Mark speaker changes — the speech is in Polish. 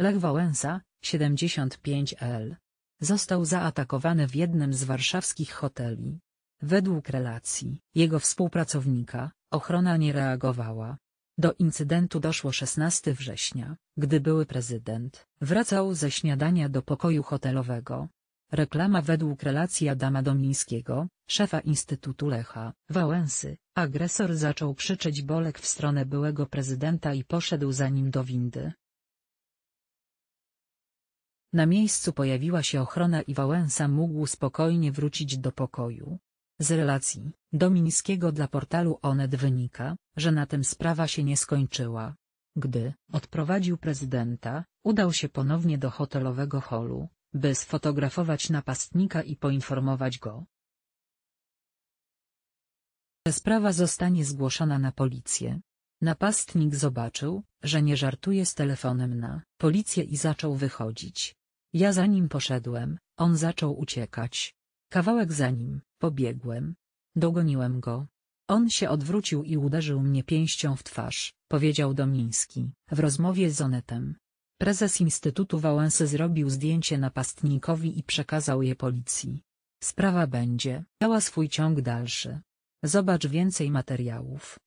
Speaker 1: Lech Wałęsa, 75L. Został zaatakowany w jednym z warszawskich hoteli. Według relacji jego współpracownika, ochrona nie reagowała. Do incydentu doszło 16 września, gdy były prezydent wracał ze śniadania do pokoju hotelowego. Reklama według relacji Adama Domińskiego, szefa Instytutu Lecha Wałęsy, agresor zaczął krzyczeć bolek w stronę byłego prezydenta i poszedł za nim do windy. Na miejscu pojawiła się ochrona i Wałęsa mógł spokojnie wrócić do pokoju. Z relacji Domińskiego dla portalu Onet wynika, że na tym sprawa się nie skończyła. Gdy odprowadził prezydenta, udał się ponownie do hotelowego holu, by sfotografować napastnika i poinformować go, że sprawa zostanie zgłoszona na policję. Napastnik zobaczył, że nie żartuje z telefonem na policję i zaczął wychodzić. Ja za nim poszedłem, on zaczął uciekać. Kawałek za nim, pobiegłem. Dogoniłem go. On się odwrócił i uderzył mnie pięścią w twarz, powiedział Domiński, w rozmowie z Onetem. Prezes Instytutu Wałęsy zrobił zdjęcie napastnikowi i przekazał je policji. Sprawa będzie miała swój ciąg dalszy. Zobacz więcej materiałów.